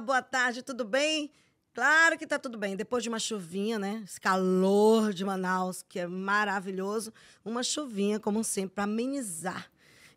boa tarde, tudo bem? Claro que tá tudo bem. Depois de uma chuvinha, né? Esse calor de Manaus, que é maravilhoso. Uma chuvinha, como sempre, para amenizar.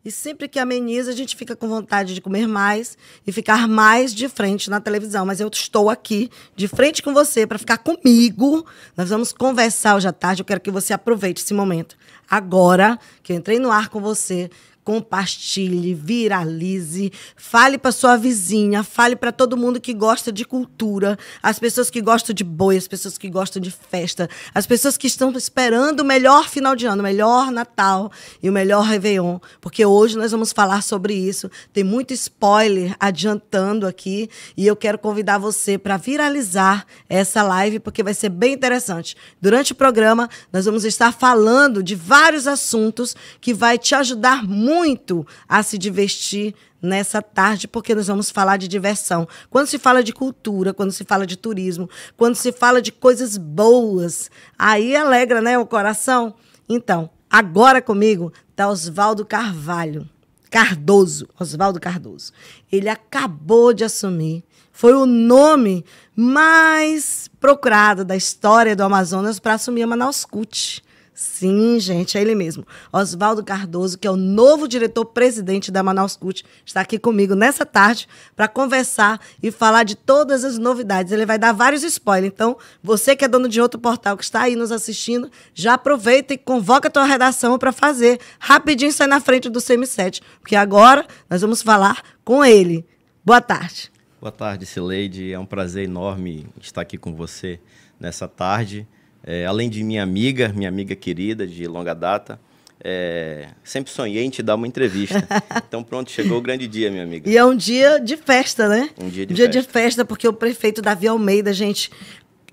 E sempre que ameniza, a gente fica com vontade de comer mais e ficar mais de frente na televisão. Mas eu estou aqui, de frente com você, para ficar comigo. Nós vamos conversar hoje à tarde. Eu quero que você aproveite esse momento. Agora que eu entrei no ar com você, compartilhe, viralize, fale para sua vizinha, fale para todo mundo que gosta de cultura, as pessoas que gostam de boi, as pessoas que gostam de festa, as pessoas que estão esperando o melhor final de ano, o melhor Natal e o melhor Réveillon, porque hoje nós vamos falar sobre isso. Tem muito spoiler adiantando aqui e eu quero convidar você para viralizar essa live porque vai ser bem interessante. Durante o programa nós vamos estar falando de vários assuntos que vai te ajudar muito muito a se divertir nessa tarde, porque nós vamos falar de diversão. Quando se fala de cultura, quando se fala de turismo, quando se fala de coisas boas, aí alegra, né, o coração. Então, agora comigo tá Oswaldo Carvalho. Cardoso, Oswaldo Cardoso. Ele acabou de assumir, foi o nome mais procurado da história do Amazonas para assumir a Manaus CUT. Sim, gente, é ele mesmo. Oswaldo Cardoso, que é o novo diretor-presidente da Manaus Cult, está aqui comigo nessa tarde para conversar e falar de todas as novidades. Ele vai dar vários spoilers. Então, você que é dono de outro portal que está aí nos assistindo, já aproveita e convoca a tua redação para fazer. Rapidinho sair na frente do CM7, porque agora nós vamos falar com ele. Boa tarde. Boa tarde, Sileide. É um prazer enorme estar aqui com você nessa tarde. É, além de minha amiga, minha amiga querida de longa data, é, sempre sonhei em te dar uma entrevista. Então, pronto, chegou o grande dia, minha amiga. E é um dia de festa, né? Um dia de dia festa. dia de festa, porque o prefeito Davi Almeida, gente,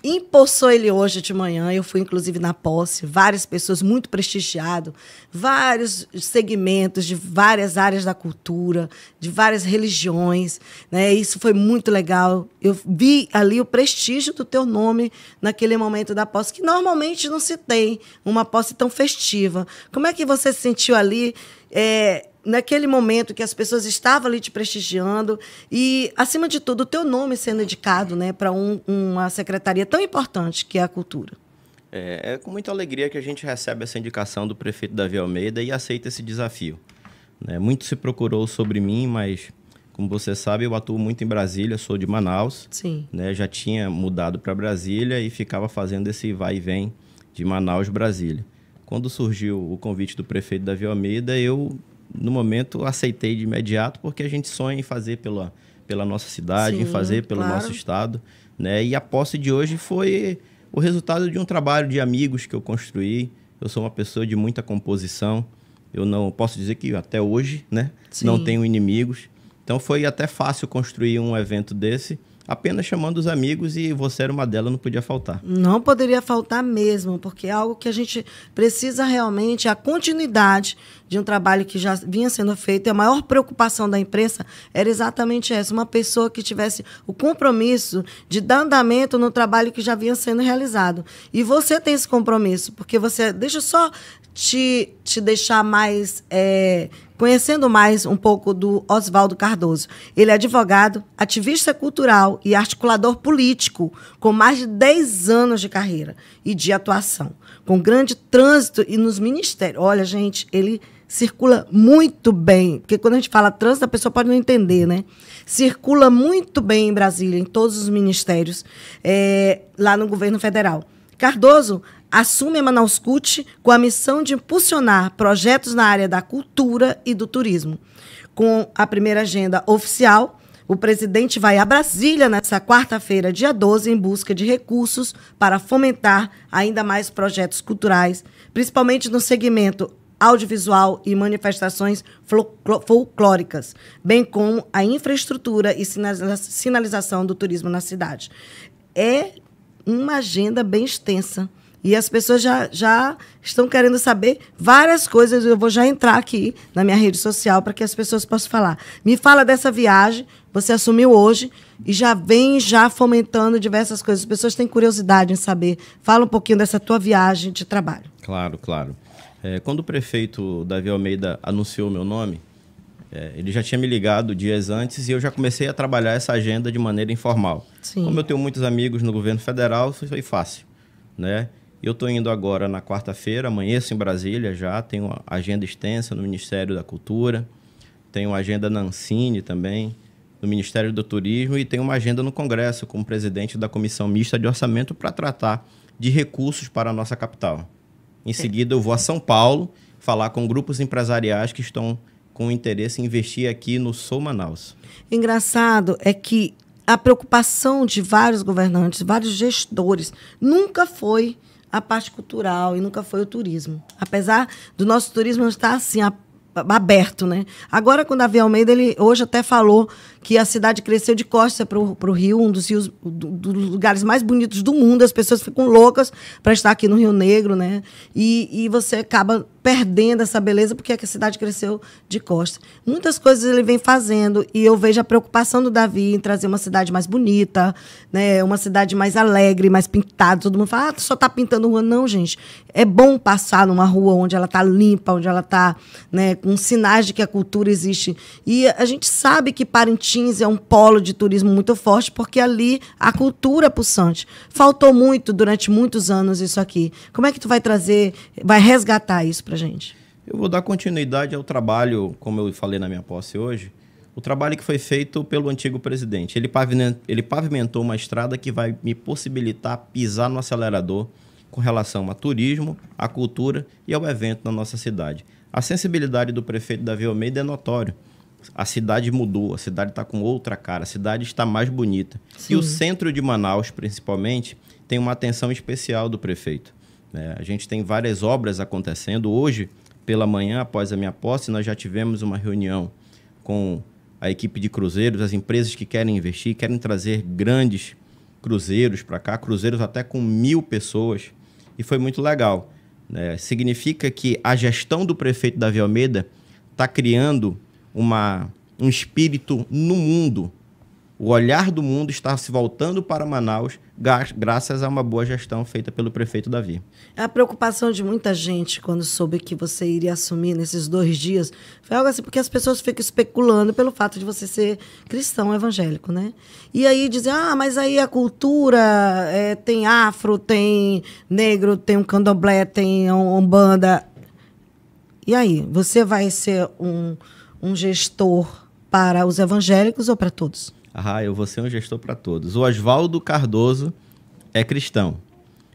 empossou ele hoje de manhã. Eu fui, inclusive, na posse. Várias pessoas muito prestigiadas, vários segmentos de várias áreas da cultura, de várias religiões. Né? Isso foi muito legal. Eu vi ali o prestígio do teu nome naquele momento da posse, que normalmente não se tem uma posse tão festiva. Como é que você se sentiu ali? É, naquele momento que as pessoas estavam ali te prestigiando e, acima de tudo, o teu nome sendo indicado né, para um, uma secretaria tão importante que é a cultura. É, é, com muita alegria que a gente recebe essa indicação do prefeito Davi Almeida e aceita esse desafio. Né? Muito se procurou sobre mim, mas, como você sabe, eu atuo muito em Brasília, sou de Manaus. Sim. Né? Já tinha mudado para Brasília e ficava fazendo esse vai e vem de Manaus, Brasília. Quando surgiu o convite do prefeito Davi Almeida, eu no momento, aceitei de imediato, porque a gente sonha em fazer pela, pela nossa cidade, Sim, em fazer pelo claro. nosso estado. Né? E a posse de hoje foi o resultado de um trabalho de amigos que eu construí. Eu sou uma pessoa de muita composição. Eu não posso dizer que até hoje né, não tenho inimigos. Então foi até fácil construir um evento desse apenas chamando os amigos e você era uma delas, não podia faltar. Não poderia faltar mesmo, porque é algo que a gente precisa realmente, a continuidade de um trabalho que já vinha sendo feito. E a maior preocupação da imprensa era exatamente essa: uma pessoa que tivesse o compromisso de dar andamento no trabalho que já vinha sendo realizado. E você tem esse compromisso, porque você. Deixa eu só te, te deixar mais. É, conhecendo mais um pouco do Oswaldo Cardoso. Ele é advogado, ativista cultural e articulador político, com mais de 10 anos de carreira e de atuação, com grande trânsito e nos ministérios. Olha, gente, ele circula muito bem, porque quando a gente fala trânsito, a pessoa pode não entender, né? Circula muito bem em Brasília, em todos os ministérios, é, lá no governo federal. Cardoso assume Manauscut com a missão de impulsionar projetos na área da cultura e do turismo. Com a primeira agenda oficial, o presidente vai a Brasília nesta quarta-feira, dia 12, em busca de recursos para fomentar ainda mais projetos culturais, principalmente no segmento audiovisual e manifestações folclóricas, bem como a infraestrutura e sinalização do turismo na cidade. É uma agenda bem extensa e as pessoas já, já estão querendo saber várias coisas. Eu vou já entrar aqui na minha rede social para que as pessoas possam falar. Me fala dessa viagem, você assumiu hoje e já vem já fomentando diversas coisas. As pessoas têm curiosidade em saber. Fala um pouquinho dessa tua viagem de trabalho. Claro, claro. É, quando o prefeito Davi Almeida anunciou meu nome, é, ele já tinha me ligado dias antes e eu já comecei a trabalhar essa agenda de maneira informal. Sim. Como eu tenho muitos amigos no governo federal, foi fácil, né? Eu estou indo agora na quarta-feira, amanheço em Brasília já, tenho agenda extensa no Ministério da Cultura, tenho agenda Nancini também, no Ministério do Turismo e tenho uma agenda no Congresso como presidente da Comissão Mista de Orçamento para tratar de recursos para a nossa capital. Em é. seguida, eu vou a São Paulo falar com grupos empresariais que estão com interesse em investir aqui no Sul Manaus. Engraçado é que a preocupação de vários governantes, vários gestores, nunca foi a parte cultural e nunca foi o turismo. Apesar do nosso turismo estar assim, a aberto, né? Agora quando o Davi Almeida, ele hoje até falou que a cidade cresceu de costa para o Rio, um dos rios, do, dos lugares mais bonitos do mundo. As pessoas ficam loucas para estar aqui no Rio Negro, né? E, e você acaba perdendo essa beleza porque a cidade cresceu de costas. Muitas coisas ele vem fazendo e eu vejo a preocupação do Davi em trazer uma cidade mais bonita, né, uma cidade mais alegre, mais pintada. Todo mundo fala, ah, só tá pintando rua. Não, gente. É bom passar numa rua onde ela tá limpa, onde ela tá né, com sinais de que a cultura existe. E a gente sabe que Parintins é um polo de turismo muito forte porque ali a cultura é pulsante. Faltou muito durante muitos anos isso aqui. Como é que tu vai trazer, vai resgatar isso? para gente? Eu vou dar continuidade ao trabalho, como eu falei na minha posse hoje, o trabalho que foi feito pelo antigo presidente. Ele pavimentou, uma estrada que vai me possibilitar pisar no acelerador com relação a turismo, à cultura e ao evento na nossa cidade. A sensibilidade do prefeito Davi Almeida é notório. A cidade mudou, a cidade está com outra cara, a cidade está mais bonita. Sim. E o centro de Manaus, principalmente, tem uma atenção especial do prefeito. Né? a gente tem várias obras acontecendo. Hoje, pela manhã, após a minha posse, nós já tivemos uma reunião com a equipe de cruzeiros, as empresas que querem investir, querem trazer grandes cruzeiros para cá, cruzeiros até com mil pessoas, e foi muito legal. Né? Significa que a gestão do prefeito Davi Almeida está criando uma, um espírito no mundo o olhar do mundo está se voltando para Manaus graças a uma boa gestão feita pelo prefeito Davi. A preocupação de muita gente quando soube que você iria assumir nesses dois dias foi algo assim, porque as pessoas ficam especulando pelo fato de você ser cristão evangélico, né? E aí dizem, ah, mas aí a cultura é, tem afro, tem negro, tem um candomblé, tem um, umbanda. E aí, você vai ser um, um gestor para os evangélicos ou para todos? Ah, eu vou ser um gestor para todos. O Oswaldo Cardoso é cristão,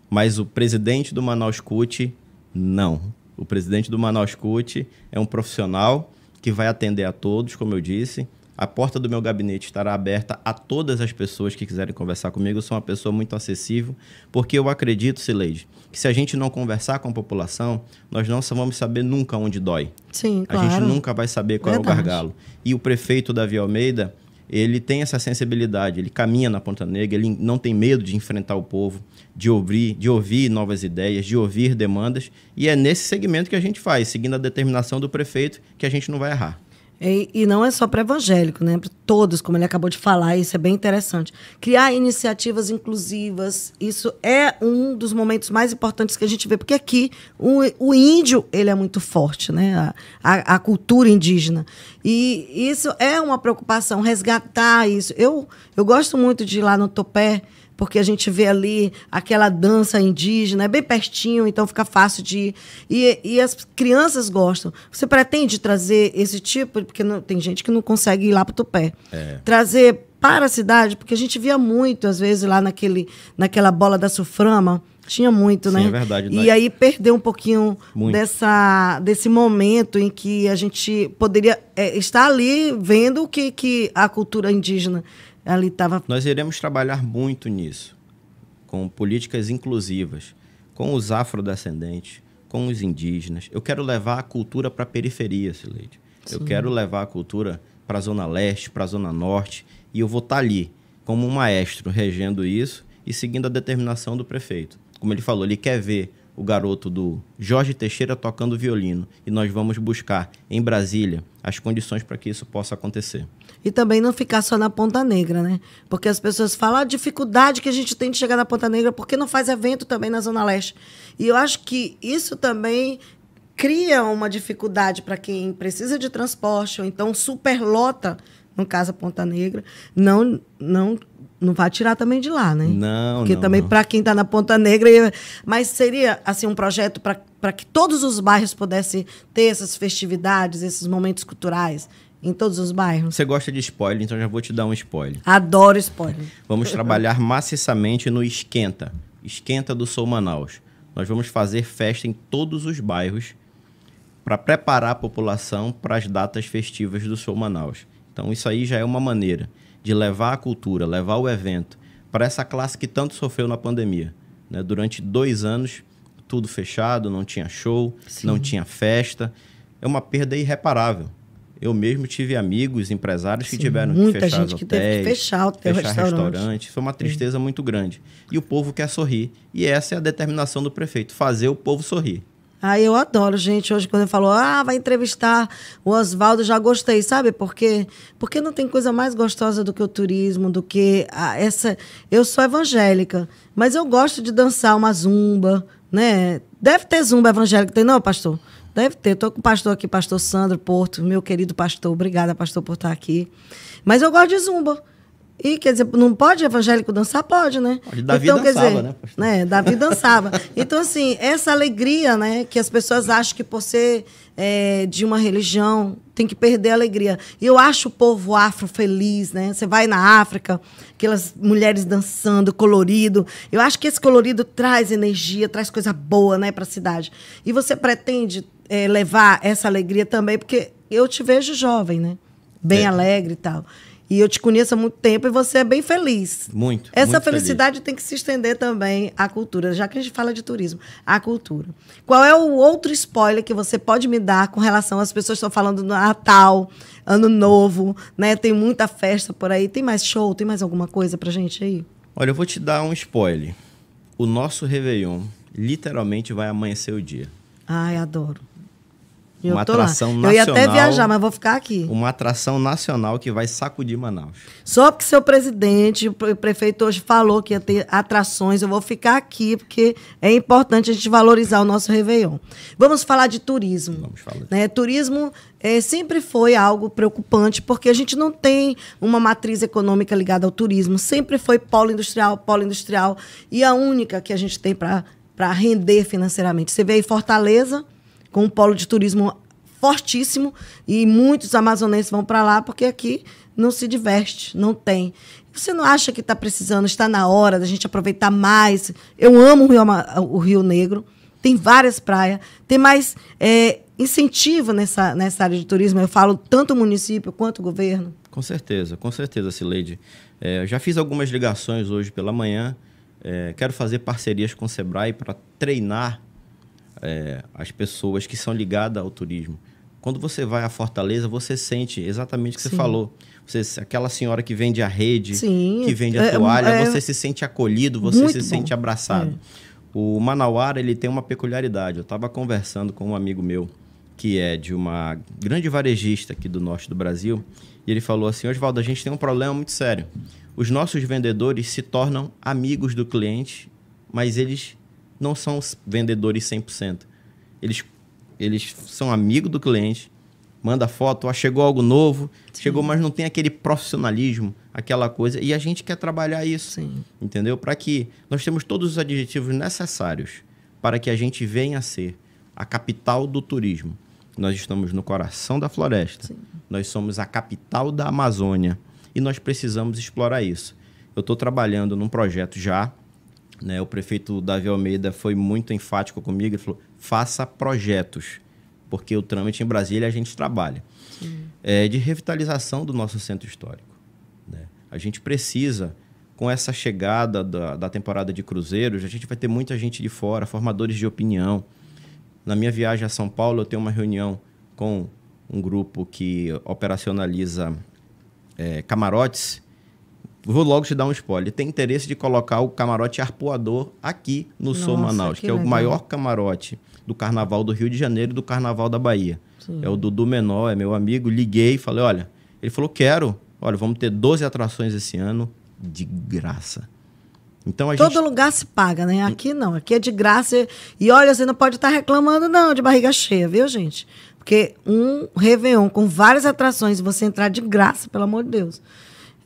mas o presidente do Manaus CUT, não. O presidente do Manaus CUT é um profissional que vai atender a todos, como eu disse. A porta do meu gabinete estará aberta a todas as pessoas que quiserem conversar comigo. Eu sou uma pessoa muito acessível, porque eu acredito, Sileide, que se a gente não conversar com a população, nós não vamos saber nunca onde dói. Sim, claro. A gente nunca vai saber qual Verdade. é o gargalo. E o prefeito Davi Almeida ele tem essa sensibilidade, ele caminha na Ponta Negra, ele não tem medo de enfrentar o povo, de ouvir, de ouvir novas ideias, de ouvir demandas, e é nesse segmento que a gente faz, seguindo a determinação do prefeito, que a gente não vai errar. E, e não é só para evangélico, né? Para todos, como ele acabou de falar, isso é bem interessante. Criar iniciativas inclusivas, isso é um dos momentos mais importantes que a gente vê, porque aqui o, o índio ele é muito forte, né? A, a, a cultura indígena. E isso é uma preocupação, resgatar isso. Eu, eu gosto muito de ir lá no Topé porque a gente vê ali aquela dança indígena, é bem pertinho, então fica fácil de ir. E, e as crianças gostam. Você pretende trazer esse tipo, porque não, tem gente que não consegue ir lá para o Tupé. É. Trazer para a cidade, porque a gente via muito, às vezes, lá naquele, naquela bola da suframa, tinha muito, Sim, né? É verdade. E nós... Né? aí perdeu um pouquinho dessa, desse momento em que a gente poderia é, estar ali vendo o que, que a cultura indígena ali estava. Nós iremos trabalhar muito nisso, com políticas inclusivas, com os afrodescendentes, com os indígenas. Eu quero levar a cultura para a periferia, Sileide. Eu quero levar a cultura para a Zona Leste, para a Zona Norte, e eu vou estar tá ali, como um maestro, regendo isso e seguindo a determinação do prefeito. Como ele falou, ele quer ver o garoto do Jorge Teixeira tocando violino, e nós vamos buscar em Brasília as condições para que isso possa acontecer e também não ficar só na Ponta Negra, né? Porque as pessoas falam ah, a dificuldade que a gente tem de chegar na Ponta Negra, porque não faz evento também na Zona Leste. E eu acho que isso também cria uma dificuldade para quem precisa de transporte, ou então superlota, no caso a Ponta Negra, não não não vai tirar também de lá, né? Não, Porque não, também para quem está na Ponta Negra, mas seria assim um projeto para que todos os bairros pudessem ter essas festividades, esses momentos culturais, em todos os bairros. Você gosta de spoiler, então já vou te dar um spoiler. Adoro spoiler. Vamos trabalhar maciçamente no Esquenta. Esquenta do Sul Manaus. Nós vamos fazer festa em todos os bairros para preparar a população para as datas festivas do Sul Manaus. Então isso aí já é uma maneira de levar a cultura, levar o evento para essa classe que tanto sofreu na pandemia. Né? Durante dois anos, tudo fechado, não tinha show, Sim. não tinha festa. É uma perda irreparável. Eu mesmo tive amigos, empresários que Sim, tiveram que fechar gente que teve que fechar hotel, fechar restaurante. restaurante. Foi uma tristeza Sim. muito grande. E o povo quer sorrir. E essa é a determinação do prefeito, fazer o povo sorrir. Ah, eu adoro, gente. Hoje, quando ele falou, ah, vai entrevistar o Oswaldo, já gostei, sabe? Porque, porque não tem coisa mais gostosa do que o turismo, do que a, essa. Eu sou evangélica, mas eu gosto de dançar uma zumba, né? Deve ter zumba evangélica, tem não, pastor? Deve ter. Estou com o pastor aqui, pastor Sandro Porto, meu querido pastor. Obrigada, pastor, por estar aqui. Mas eu gosto de zumba. E, quer dizer, não pode evangélico dançar? Pode, né? Pode, Davi então, dançava, dizer, né? Pastor? né? Davi dançava. então, assim, essa alegria, né? Que as pessoas acham que por ser é, de uma religião tem que perder a alegria. E eu acho o povo afro feliz, né? Você vai na África, aquelas mulheres dançando, colorido. Eu acho que esse colorido traz energia, traz coisa boa, né, para a cidade. E você pretende é, levar essa alegria também, porque eu te vejo jovem, né? Bem é. alegre e tal. E eu te conheço há muito tempo e você é bem feliz. Muito. Essa muito felicidade feliz. tem que se estender também à cultura, já que a gente fala de turismo, à cultura. Qual é o outro spoiler que você pode me dar com relação às pessoas que estão falando do Natal, Ano Novo, né? Tem muita festa por aí. Tem mais show? Tem mais alguma coisa pra gente aí? Olha, eu vou te dar um spoiler. O nosso Réveillon literalmente vai amanhecer o dia. Ai, adoro. Eu uma atração lá. nacional. Eu ia até viajar, mas vou ficar aqui. Uma atração nacional que vai sacudir Manaus. Só porque seu presidente, o prefeito hoje falou que ia ter atrações, eu vou ficar aqui porque é importante a gente valorizar o nosso Réveillon. Vamos falar de turismo. Vamos falar. Né? Turismo é, sempre foi algo preocupante, porque a gente não tem uma matriz econômica ligada ao turismo. Sempre foi polo industrial, polo industrial. E a única que a gente tem para render financeiramente. Você vê aí Fortaleza, com um polo de turismo fortíssimo e muitos amazonenses vão para lá porque aqui não se diverte, não tem. Você não acha que está precisando, está na hora da gente aproveitar mais? Eu amo o Rio, o Rio Negro, tem várias praias, tem mais é, incentivo nessa, nessa área de turismo. Eu falo tanto o município quanto o governo. Com certeza, com certeza, Cileide. É, já fiz algumas ligações hoje pela manhã. É, quero fazer parcerias com o Sebrae para treinar é, as pessoas que são ligadas ao turismo. Quando você vai à Fortaleza, você sente exatamente o que Sim. você falou. Você, aquela senhora que vende a rede, Sim. que vende a é, é toalha, é, é... você se sente acolhido, você Muito se bom. sente abraçado. É. O Manauara ele tem uma peculiaridade. Eu estava conversando com um amigo meu que é de uma grande varejista aqui do norte do Brasil e ele falou assim: Oswaldo, a gente tem um problema muito sério. Os nossos vendedores se tornam amigos do cliente, mas eles não são vendedores 100%. Eles, eles são amigos do cliente, manda foto, ó, ah, chegou algo novo, Sim. chegou, mas não tem aquele profissionalismo, aquela coisa. E a gente quer trabalhar isso, Sim. entendeu? Para que nós temos todos os adjetivos necessários para que a gente venha a ser a capital do turismo. Nós estamos no coração da floresta, Sim. nós somos a capital da Amazônia e nós precisamos explorar isso. Eu estou trabalhando num projeto já né, o prefeito Davi Almeida foi muito enfático comigo, e falou: faça projetos, porque o trâmite em Brasília a gente trabalha. É, de revitalização do nosso centro histórico. Né? A gente precisa, com essa chegada da, da temporada de cruzeiros, a gente vai ter muita gente de fora, formadores de opinião. Na minha viagem a São Paulo, eu tenho uma reunião com um grupo que operacionaliza é, camarotes vou logo te dar um spoiler. Tem interesse de colocar o camarote arpoador aqui no Nossa, Sou Manaus, que, que é o maior camarote do Carnaval do Rio de Janeiro e do Carnaval da Bahia. Sim. É o Dudu Menor, é meu amigo. Liguei, e falei, olha, ele falou, quero. Olha, vamos ter 12 atrações esse ano de graça. Então a Todo gente... lugar se paga, né? Aqui não, aqui é de graça. E olha, você não pode estar tá reclamando, não, de barriga cheia, viu, gente? Porque um Réveillon com várias atrações, você entrar de graça, pelo amor de Deus.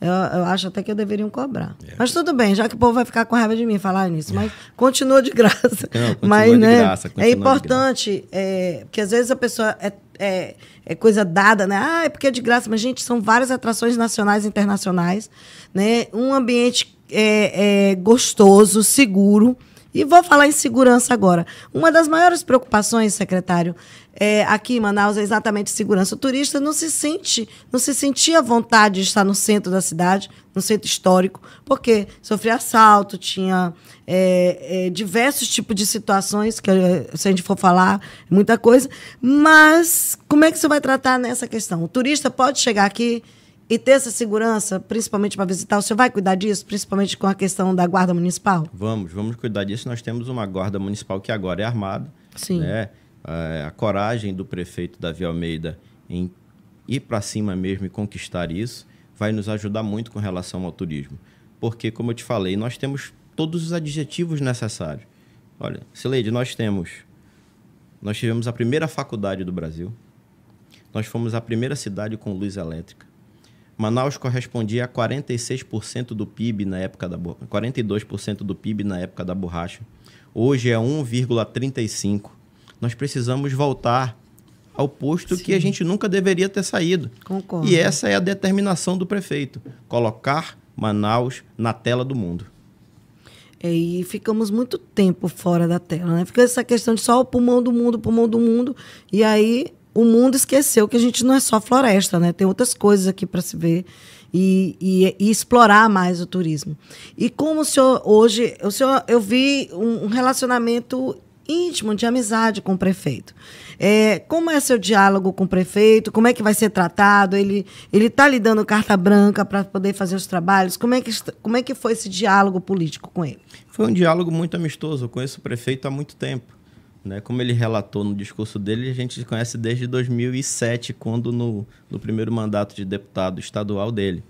Eu, eu, acho até que eu deveriam cobrar. É. Mas tudo bem, já que o povo vai ficar com raiva de mim falar nisso, é. mas continua de graça. Não, continua mas, de né, graça. É importante, é, porque às vezes a pessoa é, é, é, coisa dada, né? Ah, é porque é de graça, mas, gente, são várias atrações nacionais e internacionais, né? Um ambiente é, é gostoso, seguro e vou falar em segurança agora. Uma das maiores preocupações, secretário, é, aqui em Manaus é exatamente segurança. O turista não se sente, não se sentia vontade de estar no centro da cidade, no centro histórico, porque sofria assalto, tinha é, é, diversos tipos de situações, que é, se a gente for falar, é muita coisa. Mas como é que você vai tratar nessa questão? O turista pode chegar aqui e ter essa segurança, principalmente para visitar. O senhor vai cuidar disso, principalmente com a questão da guarda municipal? Vamos, vamos cuidar disso. Nós temos uma guarda municipal que agora é armada. Sim. Né? É, a, coragem do prefeito Davi Almeida em ir para cima mesmo e conquistar isso vai nos ajudar muito com relação ao turismo. Porque, como eu te falei, nós temos todos os adjetivos necessários. Olha, Sileide, nós temos. Nós tivemos a primeira faculdade do Brasil. Nós fomos a primeira cidade com luz elétrica Manaus correspondia a 46% do PIB na época da 42% do PIB na época da borracha. Hoje é 1,35. Nós precisamos voltar ao posto Sim. que a gente nunca deveria ter saído. Concordo. E essa é a determinação do prefeito: colocar Manaus na tela do mundo. É, e ficamos muito tempo fora da tela, né? Fica essa questão de só o pulmão do mundo, pulmão do mundo, e aí o mundo esqueceu que a gente não é só floresta, né? Tem outras coisas aqui para se ver e, e, e, explorar mais o turismo. E como o senhor hoje, o senhor, eu vi um, relacionamento íntimo de amizade com o prefeito. É, como é seu diálogo com o prefeito? Como é que vai ser tratado? Ele ele está lhe dando carta branca para poder fazer os trabalhos? Como é que como é que foi esse diálogo político com ele? Foi um diálogo muito amistoso. Eu conheço o prefeito há muito tempo. Né? Como ele relatou no discurso dele, a gente conhece desde 2007, quando no, no primeiro mandato de deputado estadual dele.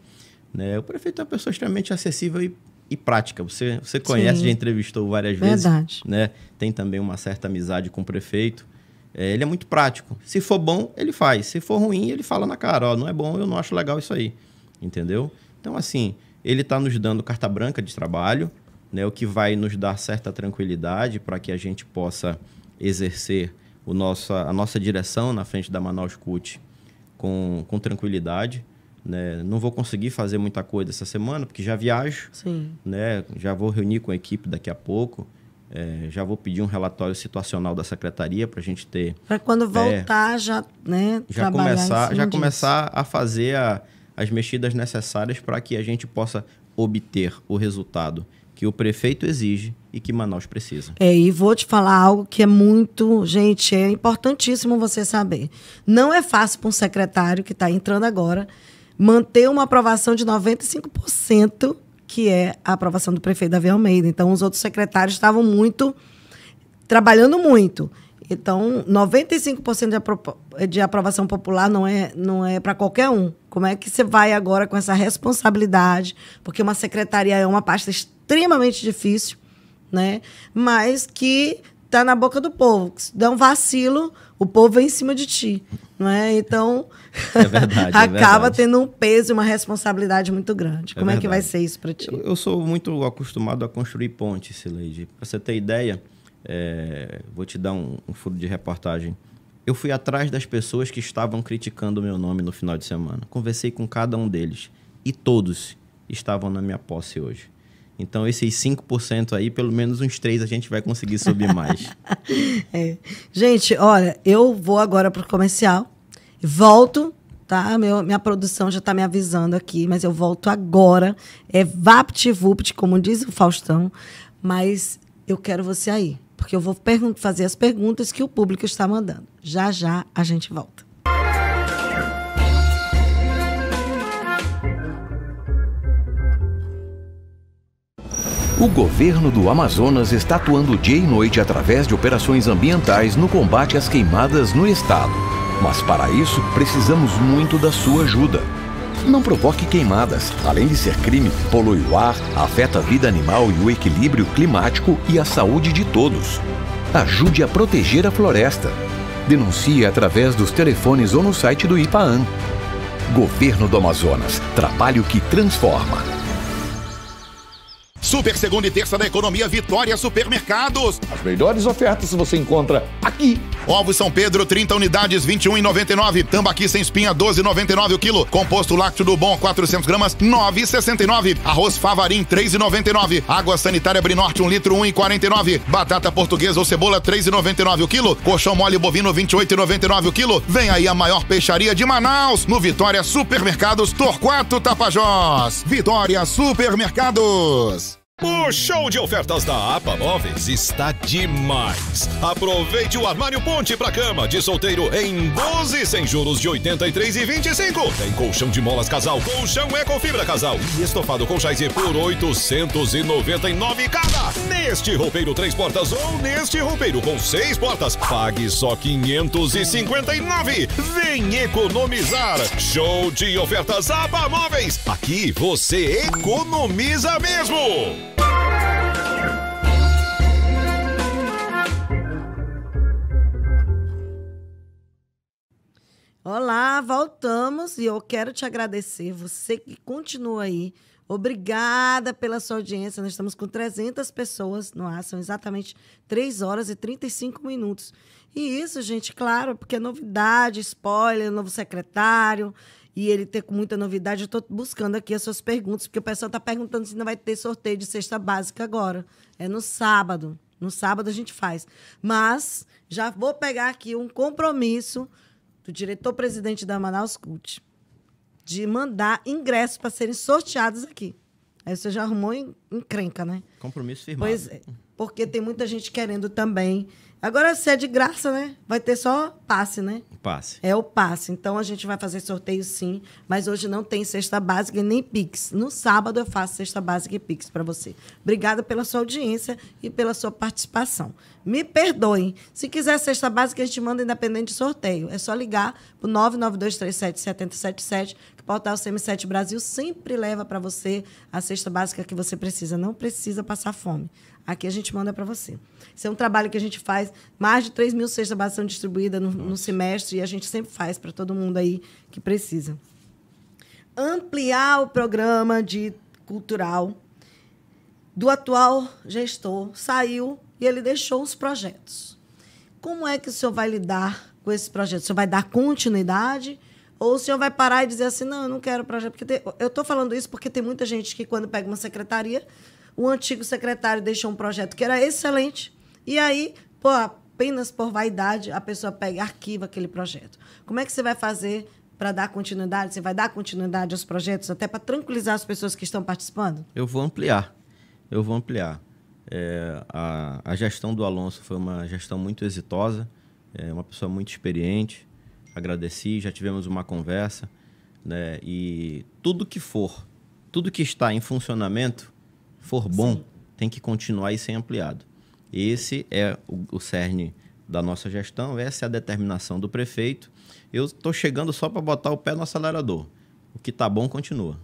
Né? O prefeito é uma pessoa extremamente acessível e, e prática. Você, você conhece, Sim. já entrevistou várias vezes. Verdade. Né? Tem também uma certa amizade com o prefeito. É, ele é muito prático. Se for bom, ele faz. Se for ruim, ele fala na cara: ó, não é bom, eu não acho legal isso aí. Entendeu? Então, assim, ele está nos dando carta branca de trabalho, né? o que vai nos dar certa tranquilidade para que a gente possa exercer o a nossa direção na frente da Manaus CUT com, com tranquilidade. Né? Não vou conseguir fazer muita coisa essa semana, porque já viajo, Sim. Né? já vou reunir com a equipe daqui a pouco. É, já vou pedir um relatório situacional da secretaria para a gente ter. Para quando é, voltar, é, já, né, já começar, já disso. começar a fazer a, as mexidas necessárias para que a gente possa obter o resultado que o prefeito exige e que Manaus precisa. É, e vou te falar algo que é muito, gente, é importantíssimo você saber. Não é fácil para um secretário que está entrando agora manter uma aprovação de 95%, que é a aprovação do prefeito Davi Almeida. Então, os outros secretários estavam muito trabalhando muito. Então, 95% de, apro de aprovação popular não é, não é para qualquer um. Como é que você vai agora com essa responsabilidade? Porque uma secretaria é uma pasta extremamente extremamente difícil, né? Mas que está na boca do povo. Se der um vacilo, o povo vem em cima de ti, não é? Então, é verdade, é acaba é tendo um peso e uma responsabilidade muito grande. É Como é, é que vai ser isso para ti? Eu, eu, sou muito acostumado a construir pontes, Sileide. Para você ter ideia, é, vou te dar um, um furo de reportagem. Eu fui atrás das pessoas que estavam criticando o meu nome no final de semana. Conversei com cada um deles e todos estavam na minha posse hoje. Então, esses 5% aí, pelo menos uns 3 a gente vai conseguir subir mais. é. Gente, olha, eu vou agora para o comercial, volto, tá? Meu, minha produção já está me avisando aqui, mas eu volto agora. É VaptVupt, como diz o Faustão, mas eu quero você aí, porque eu vou fazer as perguntas que o público está mandando. Já já a gente volta. O governo do Amazonas está atuando dia e noite através de operações ambientais no combate às queimadas no estado. Mas para isso, precisamos muito da sua ajuda. Não provoque queimadas. Além de ser crime, polui o ar, afeta a vida animal e o equilíbrio climático e a saúde de todos. Ajude a proteger a floresta. Denuncie através dos telefones ou no site do IPAAN. Governo do Amazonas. Trabalho que transforma. Super segunda e terça da economia Vitória Supermercados. As melhores ofertas você encontra aqui. Ovos São Pedro, 30 unidades, 21,99. Tambaqui sem espinha, 12,99 o quilo. Composto lácteo do Bom, 400 gramas, 9,69. Arroz Favarim, 3,99. Água sanitária Brinorte, 1 litro, 1,49. Batata portuguesa ou cebola, 3,99 o quilo. Colchão mole bovino, 28,99 o quilo. Vem aí a maior peixaria de Manaus, no Vitória Supermercados, Torquato Tapajós. Vitória Supermercados. O show de ofertas da APA Móveis está demais. Aproveite o armário ponte para cama de solteiro em 12 sem juros de 83 e 25. Tem colchão de molas casal, colchão ecofibra casal e estofado com chaise por 899 cada. Neste roupeiro três portas ou neste roupeiro com seis portas, pague só 559. Vem economizar. Show de ofertas APA Móveis. Aqui você economiza mesmo. Olá, voltamos e eu quero te agradecer, você que continua aí. Obrigada pela sua audiência. Nós estamos com 300 pessoas no ar, são exatamente 3 horas e 35 minutos. E isso, gente, claro, porque é novidade, spoiler, novo secretário, e ele ter com muita novidade. Eu estou buscando aqui as suas perguntas, porque o pessoal está perguntando se não vai ter sorteio de cesta básica agora. É no sábado. No sábado a gente faz. Mas já vou pegar aqui um compromisso do diretor-presidente da Manaus Cult de mandar ingressos para serem sorteados aqui. Aí você já arrumou encrenca, né? Compromisso firmado. Pois é, porque tem muita gente querendo também Agora, se é de graça, né? Vai ter só passe, né? Passe. É o passe. Então, a gente vai fazer sorteio sim, mas hoje não tem cesta básica e nem Pix. No sábado eu faço cesta básica e Pix para você. Obrigada pela sua audiência e pela sua participação. Me perdoem. Se quiser cesta básica, a gente manda independente de sorteio. É só ligar pro o 99237 7077 Portal CM7 Brasil sempre leva para você a cesta básica que você precisa. Não precisa passar fome. Aqui a gente manda para você. Esse é um trabalho que a gente faz. Mais de 3 mil cestas básicas são distribuídas no, no semestre e a gente sempre faz para todo mundo aí que precisa. Ampliar o programa de cultural do atual gestor saiu e ele deixou os projetos. Como é que o senhor vai lidar com esses projetos? O senhor vai dar continuidade ou o senhor vai parar e dizer assim, não, eu não quero projeto. Porque tem... Eu estou falando isso porque tem muita gente que, quando pega uma secretaria, o antigo secretário deixou um projeto que era excelente, e aí, pô, apenas por vaidade, a pessoa pega e arquiva aquele projeto. Como é que você vai fazer para dar continuidade? Você vai dar continuidade aos projetos, até para tranquilizar as pessoas que estão participando? Eu vou ampliar. Eu vou ampliar. É, a, a, gestão do Alonso foi uma gestão muito exitosa, é uma pessoa muito experiente, agradeci, já tivemos uma conversa, né? E tudo que for, tudo que está em funcionamento, for bom, Sim. tem que continuar e ser ampliado. Esse é o, o cerne da nossa gestão, essa é a determinação do prefeito. Eu estou chegando só para botar o pé no acelerador. O que está bom continua.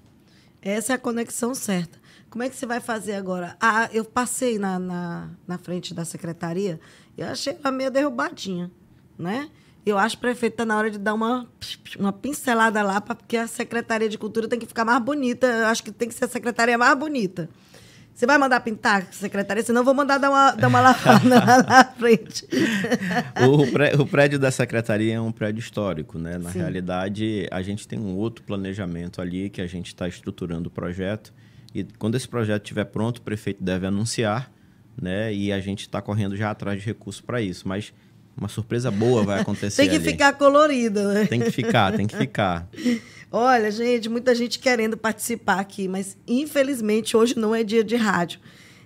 Essa é a conexão certa. Como é que você vai fazer agora? Ah, eu passei na, na, na frente da secretaria, eu achei ela meio derrubadinha, né? Eu acho, prefeito, tá na hora de dar uma, uma pincelada lá, porque a Secretaria de Cultura tem que ficar mais bonita. Eu acho que tem que ser a secretaria mais bonita. Você vai mandar pintar, secretaria? Senão vou mandar dar uma, dar uma lavada lá na frente. o, prédio da secretaria é um prédio histórico, né? Na Sim. realidade, a gente tem um outro planejamento ali que a gente está estruturando o projeto. E quando esse projeto estiver pronto, o prefeito deve anunciar, né? E a gente está correndo já atrás de recursos para isso. Mas uma surpresa boa vai acontecer. tem que ali. ficar colorida, né? Tem que ficar, tem que ficar. Olha, gente, muita gente querendo participar aqui, mas infelizmente hoje não é dia de rádio.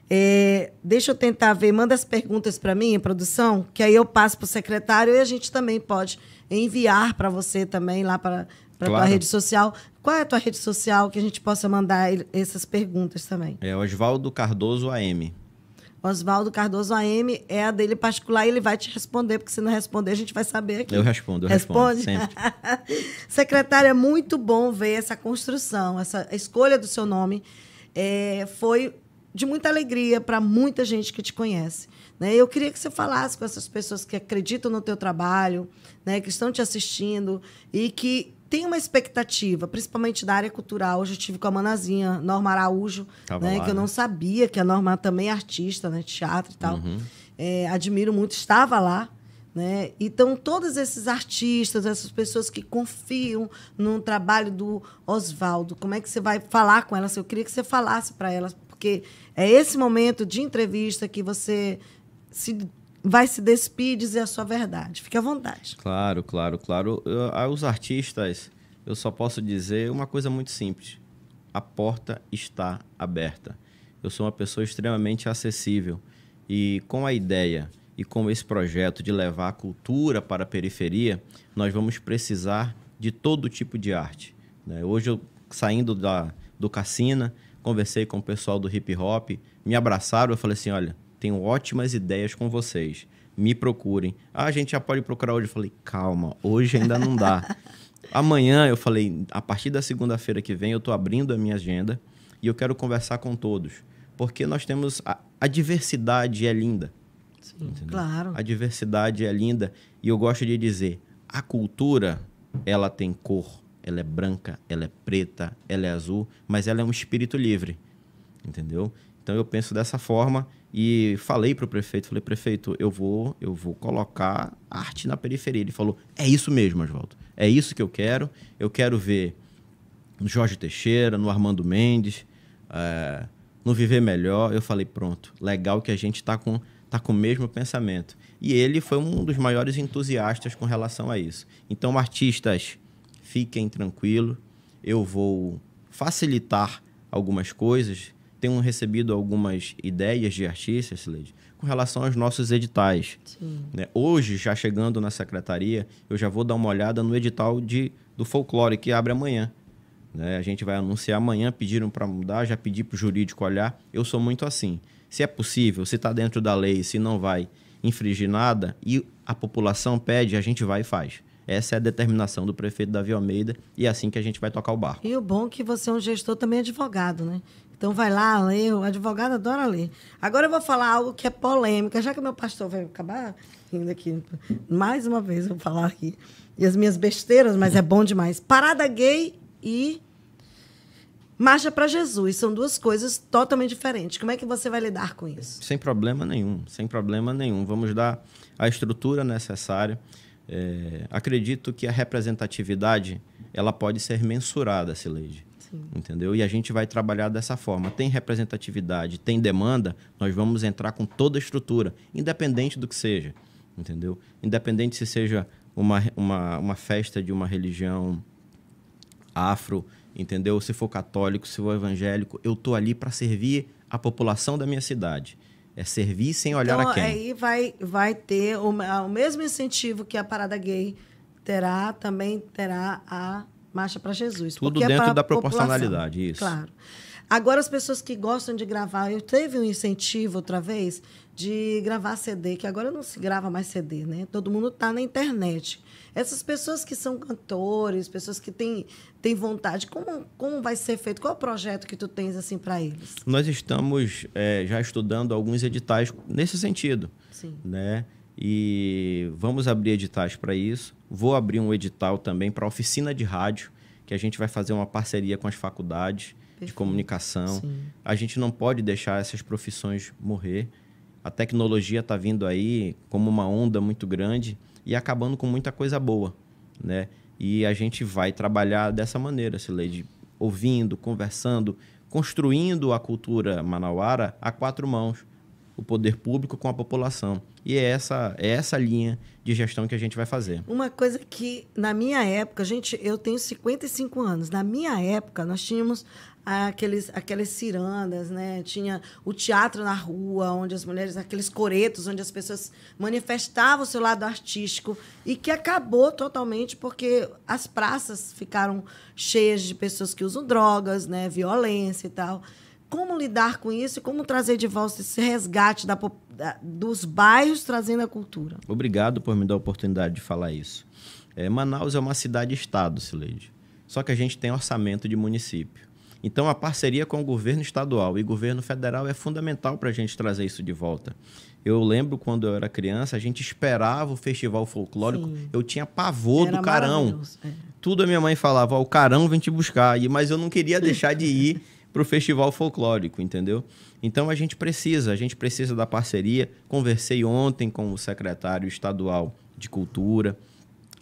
É, deixa eu tentar ver, manda as perguntas para mim, produção, que aí eu passo para o secretário e a gente também pode enviar para você também lá para para claro. tua rede social. Qual é a tua rede social que a gente possa mandar essas perguntas também? É Oswaldo Cardoso AM. Oswaldo Cardoso AM é a dele particular e ele vai te responder, porque se não responder, a gente vai saber aqui. Eu respondo, eu Responde? respondo. Sempre. Secretária, é muito bom ver essa construção, essa escolha do seu nome. É, foi de muita alegria para muita gente que te conhece. Né? Eu queria que você falasse com essas pessoas que acreditam no teu trabalho, né? que estão te assistindo e que tem uma expectativa, principalmente da área cultural. Hoje eu estive com a Manazinha, Norma Araújo, né, lá, que eu não né? sabia, que a Norma também é artista, né, teatro e tal. Uhum. É, admiro muito, estava lá. Né? Então, todos esses artistas, essas pessoas que confiam no trabalho do Oswaldo, como é que você vai falar com elas? Eu queria que você falasse para elas, porque é esse momento de entrevista que você se vai se despir e dizer a sua verdade. Fique à vontade. Claro, claro, claro. Eu, ah, os artistas, eu só posso dizer uma coisa muito simples: a porta está aberta. Eu sou uma pessoa extremamente acessível e com a ideia e com esse projeto de levar a cultura para a periferia, nós vamos precisar de todo tipo de arte. Né? Hoje, eu, saindo da, do Cassina, conversei com o pessoal do hip hop, me abraçaram, eu falei assim, olha, tenho ótimas ideias com vocês. Me procurem. Ah, a gente já pode procurar hoje. Eu falei, calma, hoje ainda não dá. Amanhã eu falei, a partir da segunda-feira que vem eu estou abrindo a minha agenda e eu quero conversar com todos. Porque nós temos. A, a diversidade é linda. Sim, claro. A diversidade é linda. E eu gosto de dizer: a cultura, ela tem cor, ela é branca, ela é preta, ela é azul, mas ela é um espírito livre. Entendeu? Então eu penso dessa forma e falei para o prefeito, falei, prefeito, eu vou, eu vou colocar arte na periferia. Ele falou, é isso mesmo, Oswaldo. É isso que eu quero. Eu quero ver no Jorge Teixeira, no Armando Mendes, é, no Viver Melhor. Eu falei, pronto, legal que a gente está com, tá com o mesmo pensamento. E ele foi um dos maiores entusiastas com relação a isso. Então, artistas, fiquem tranquilos. Eu vou facilitar algumas coisas tenho recebido algumas ideias de artistas, Leide, com relação aos nossos editais. Né? Hoje, já chegando na secretaria, eu já vou dar uma olhada no edital de, do folclore que abre amanhã. Né? A gente vai anunciar amanhã, pediram para mudar, já pedi para o jurídico olhar. Eu sou muito assim. Se é possível, se está dentro da lei, se não vai infringir nada e a população pede, a gente vai e faz. Essa é a determinação do prefeito Davi Almeida e é assim que a gente vai tocar o barco. E o bom é que você é um gestor também é advogado, né? Então vai lá, lê. O advogado adora ler. Agora eu vou falar algo que é polêmica, já que meu pastor vai acabar indo aqui. Mais uma vez eu vou falar aqui. E as minhas besteiras, mas é bom demais. Parada gay e marcha para Jesus são duas coisas totalmente diferentes. Como é que você vai lidar com isso? Sem problema nenhum, sem problema nenhum. Vamos dar a estrutura necessária. É, acredito que a representatividade ela pode ser mensurada, Sileide. Sim. Entendeu? E a gente vai trabalhar dessa forma. Tem representatividade, tem demanda, nós vamos entrar com toda a estrutura, independente do que seja. Entendeu? Independente se seja uma, uma, uma festa de uma religião afro, entendeu? Se for católico, se for evangélico, eu tô ali para servir a população da minha cidade. É servir sem olhar então, a quem. Aí vai, vai ter o, o mesmo incentivo que a parada gay terá, também terá a Marcha para Jesus. Tudo é dentro é da proporcionalidade, população. isso. Claro. Agora, as pessoas que gostam de gravar, eu teve um incentivo outra vez de gravar CD, que agora não se grava mais CD, né? Todo mundo está na internet. Essas pessoas que são cantores, pessoas que têm, têm vontade, como, como vai ser feito? Qual é o projeto que tu tens assim para eles? Nós estamos é, já estudando alguns editais nesse sentido, Sim. né? E vamos abrir editais para isso. Vou abrir um edital também para oficina de rádio, que a gente vai fazer uma parceria com as faculdades Perfeito. de comunicação. Sim. A gente não pode deixar essas profissões morrer. A tecnologia está vindo aí como uma onda muito grande e acabando com muita coisa boa, né? E a gente vai trabalhar dessa maneira, Sileide, ouvindo, conversando, construindo a cultura manauara a quatro mãos o poder público com a população. E é essa, é essa linha de gestão que a gente vai fazer. Uma coisa que, na minha época, gente, eu tenho 55 anos. Na minha época, nós tínhamos aqueles, aquelas cirandas, né? Tinha o teatro na rua, onde as mulheres, aqueles coretos, onde as pessoas manifestavam o seu lado artístico e que acabou totalmente porque as praças ficaram cheias de pessoas que usam drogas, né? Violência e tal. Como lidar com isso e como trazer de volta esse resgate da, da, dos bairros trazendo a cultura? Obrigado por me dar a oportunidade de falar isso. É, Manaus é uma cidade-estado, Sileide. Só que a gente tem orçamento de município. Então, a parceria com o governo estadual e governo federal é fundamental para a gente trazer isso de volta. Eu lembro quando eu era criança, a gente esperava o festival folclórico, Sim. eu tinha pavor era do carão. É. Tudo a minha mãe falava, o carão vem te buscar, mas eu não queria deixar de ir para o festival folclórico, entendeu? Então a gente precisa, a gente precisa da parceria. Conversei ontem com o secretário estadual de cultura,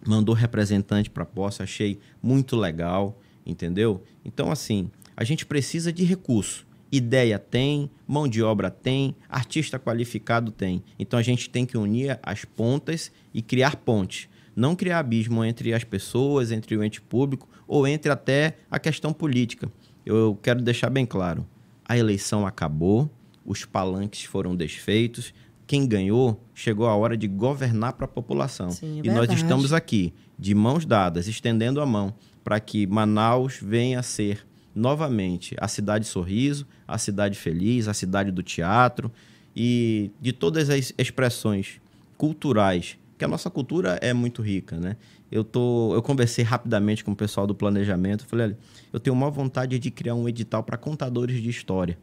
mandou representante para a posse, achei muito legal, entendeu? Então assim, a gente precisa de recurso. Ideia tem, mão de obra tem, artista qualificado tem. Então a gente tem que unir as pontas e criar pontes não criar abismo entre as pessoas, entre o ente público ou entre até a questão política eu quero deixar bem claro: a eleição acabou, os palanques foram desfeitos, quem ganhou chegou a hora de governar para a população. Sim, é e verdade. nós estamos aqui, de mãos dadas, estendendo a mão para que Manaus venha a ser novamente a cidade sorriso, a cidade feliz, a cidade do teatro e de todas as expressões culturais porque a nossa cultura é muito rica, né? Eu, tô, eu conversei rapidamente com o pessoal do planejamento, falei, olha, eu tenho uma vontade de criar um edital para contadores de história.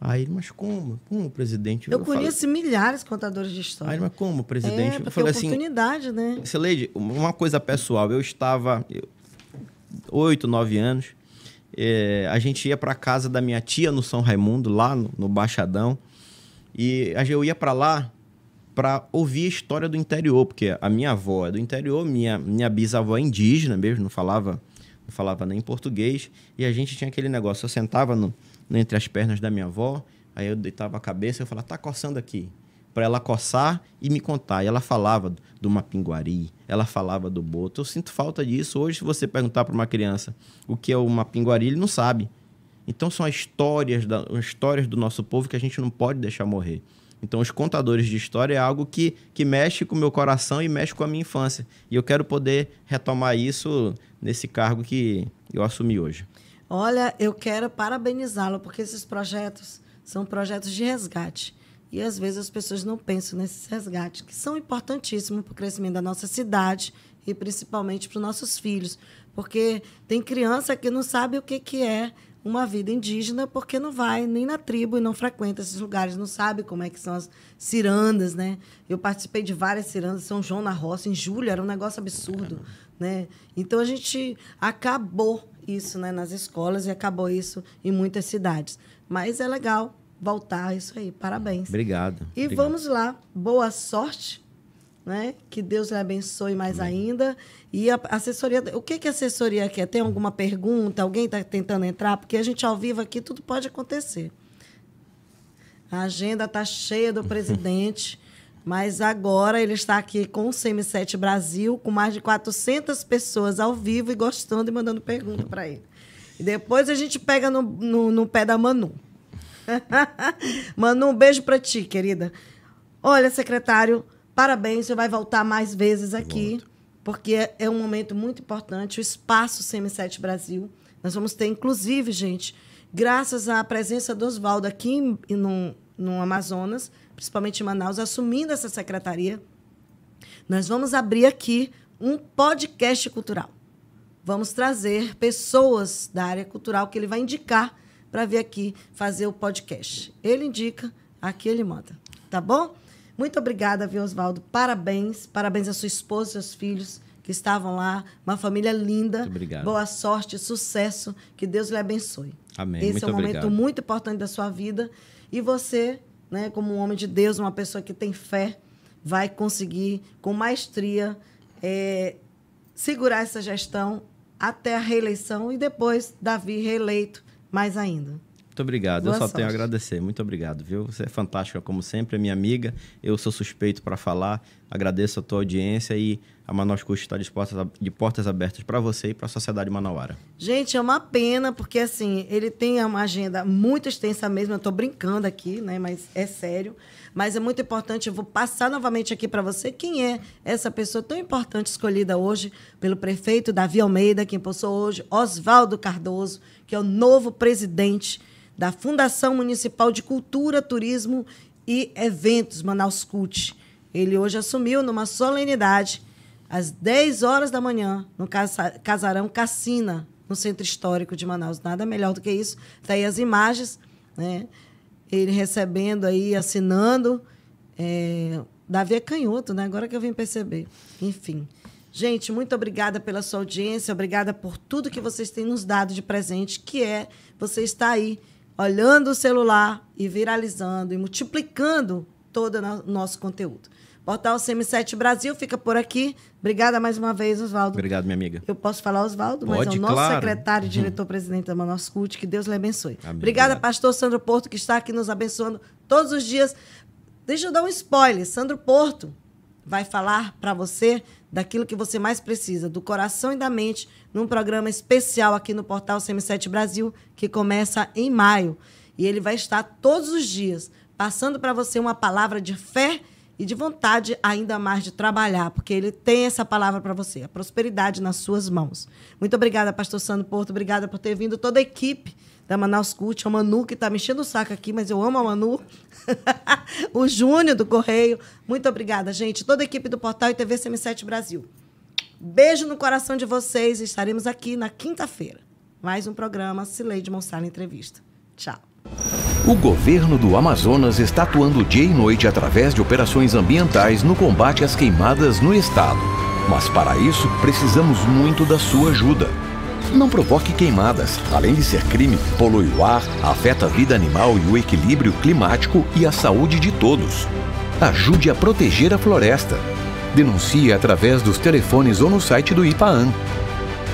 Aí, mas como? Como, presidente? Eu, eu conheço falo... milhares de contadores de história. Aí, mas como, presidente? É, eu é falei assim, oportunidade, né? Excelente. Uma coisa pessoal, eu estava oito, nove anos, é, a gente ia para casa da minha tia no São Raimundo, lá no, no Baixadão, e eu ia para lá para ouvir a história do interior, porque a minha avó é do interior, minha, minha bisavó é indígena mesmo, não falava, não falava nem português, e a gente tinha aquele negócio, eu sentava no, entre as pernas da minha avó, aí eu deitava a cabeça e eu falava, tá coçando aqui, para ela coçar e me contar. E ela falava do mapinguari, ela falava do boto. Eu sinto falta disso. Hoje, se você perguntar para uma criança o que é o mapinguari, ele não sabe. Então são as histórias, da, as histórias do nosso povo que a gente não pode deixar morrer. Então, os contadores de história é algo que, que mexe com o meu coração e mexe com a minha infância. E eu quero poder retomar isso nesse cargo que eu assumi hoje. Olha, eu quero parabenizá-lo, porque esses projetos são projetos de resgate. E às vezes as pessoas não pensam nesses resgates, que são importantíssimos para o crescimento da nossa cidade e principalmente para os nossos filhos. Porque tem criança que não sabe o que, que é uma vida indígena porque não vai nem na tribo e não frequenta esses lugares, não sabe como é que são as cirandas, né? Eu participei de várias cirandas, São João na Roça, em julho, era um negócio absurdo, né? Então a gente acabou isso né, nas escolas e acabou isso em muitas cidades. Mas é legal voltar isso aí, parabéns. Obrigado. E obrigado. vamos lá, boa sorte né? Que Deus lhe abençoe mais Amém. ainda. E a assessoria, o que que a assessoria quer? Tem alguma pergunta? Alguém está tentando entrar? Porque a gente ao vivo aqui tudo pode acontecer. A agenda está cheia do presidente, mas agora ele está aqui com o CM7 Brasil, com mais de 400 pessoas ao vivo e gostando e mandando pergunta para ele. E depois a gente pega no, no, no pé da Manu. Manu, um beijo para ti, querida. Olha, secretário, Parabéns, você vai voltar mais vezes aqui, porque é, é, um momento muito importante. O espaço CM7 Brasil. Nós vamos ter, inclusive, gente, graças à presença do Oswaldo aqui no, no Amazonas, principalmente em Manaus, assumindo essa secretaria, nós vamos abrir aqui um podcast cultural. Vamos trazer pessoas da área cultural que ele vai indicar para vir aqui fazer o podcast. Ele indica, aqui ele manda. Tá bom? Muito obrigada, viu, Oswaldo? Parabéns. Parabéns à sua esposa e seus filhos que estavam lá. Uma família linda. Muito obrigado. Boa sorte, sucesso. Que Deus lhe abençoe. Amém. Esse muito é um obrigado. momento muito importante da sua vida. E você, né, como um homem de Deus, uma pessoa que tem fé, vai conseguir, com maestria, é, segurar essa gestão até a reeleição e depois Davi reeleito mais ainda. Muito obrigado. Boa eu só sorte. tenho a agradecer. Muito obrigado, viu? Você é fantástica, como sempre, é minha amiga. Eu sou suspeito para falar. Agradeço a tua audiência e a Manaus Custo está de portas, de portas abertas para você e para a sociedade manauara. Gente, é uma pena, porque assim, ele tem uma agenda muito extensa mesmo. Eu estou brincando aqui, né? Mas é sério. Mas é muito importante. Eu vou passar novamente aqui para você quem é essa pessoa tão importante escolhida hoje pelo prefeito Davi Almeida, que impulsou hoje Oswaldo Cardoso, que é o novo presidente da Fundação Municipal de Cultura, Turismo e Eventos, Manaus Cult. Ele hoje assumiu numa solenidade às 10 horas da manhã no casarão Cassina, no Centro Histórico de Manaus. Nada melhor do que isso. Está aí as imagens, né? Ele recebendo aí, assinando. É... Davi é canhoto, né? Agora que eu vim perceber. Enfim. Gente, muito obrigada pela sua audiência, obrigada por tudo que vocês têm nos dado de presente, que é você estar aí olhando o celular e viralizando e multiplicando todo o nosso conteúdo. Portal CM7 Brasil fica por aqui. Obrigada mais uma vez, Oswaldo. Obrigado, minha amiga. Eu posso falar Oswaldo, mas é o nosso claro. secretário e uhum. diretor-presidente da Manaus Cult. Que Deus lhe abençoe. Amém. Obrigada, pastor Sandro Porto, que está aqui nos abençoando todos os dias. Deixa eu dar um spoiler. Sandro Porto, vai falar para você daquilo que você mais precisa, do coração e da mente, num programa especial aqui no portal CM7 Brasil, que começa em maio. E ele vai estar todos os dias passando para você uma palavra de fé e de vontade ainda mais de trabalhar, porque ele tem essa palavra para você, a prosperidade nas suas mãos. Muito obrigada, pastor Sandro Porto, obrigada por ter vindo toda a equipe da Manaus Cult, a Manu que está me enchendo o saco aqui, mas eu amo a Manu. o Júnior do Correio. Muito obrigada, gente, toda a equipe do Portal e TV CM7 Brasil. Beijo no coração de vocês, estaremos aqui na quinta-feira. Mais um programa Cileide Monsala Entrevista. Tchau. O governo do Amazonas está atuando dia e noite através de operações ambientais no combate às queimadas no estado. Mas para isso, precisamos muito da sua ajuda. Não provoque queimadas. Além de ser crime, polui o ar, afeta a vida animal e o equilíbrio climático e a saúde de todos. Ajude a proteger a floresta. Denuncie através dos telefones ou no site do IPAAN.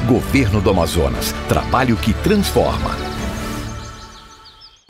Governo do Amazonas. Trabalho que transforma.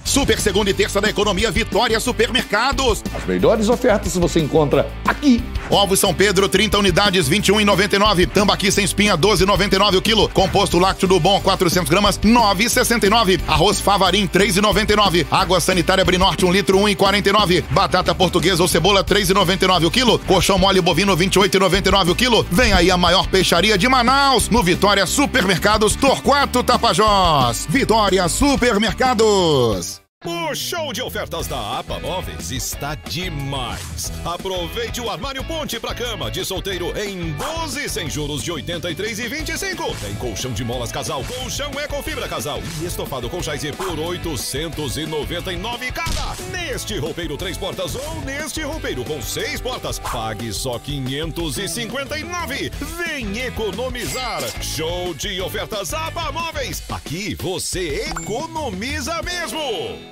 Super segunda e terça da economia Vitória Supermercados. As melhores ofertas você encontra aqui. Ovos São Pedro, 30 unidades, 21,99. Tambaqui sem espinha, 12,99 o quilo. Composto lácteo do Bom, 400 gramas, 9,69. Arroz Favarim, 3,99. Água sanitária Brinorte, 1 litro, 1,49. Batata portuguesa ou cebola, 3,99 o quilo. Colchão mole bovino, 28,99 o quilo. Vem aí a maior peixaria de Manaus, no Vitória Supermercados, Torquato Tapajós. Vitória Supermercados. O show de ofertas da APA Móveis está demais. Aproveite o armário ponte para cama de solteiro em 12 sem juros de 83 e 25. Tem colchão de molas casal, colchão ecofibra casal e estofado com chaise por 899 cada. Neste roupeiro três portas ou neste roupeiro com seis portas, pague só 559. Vem economizar. Show de ofertas APA Móveis. Aqui você economiza mesmo.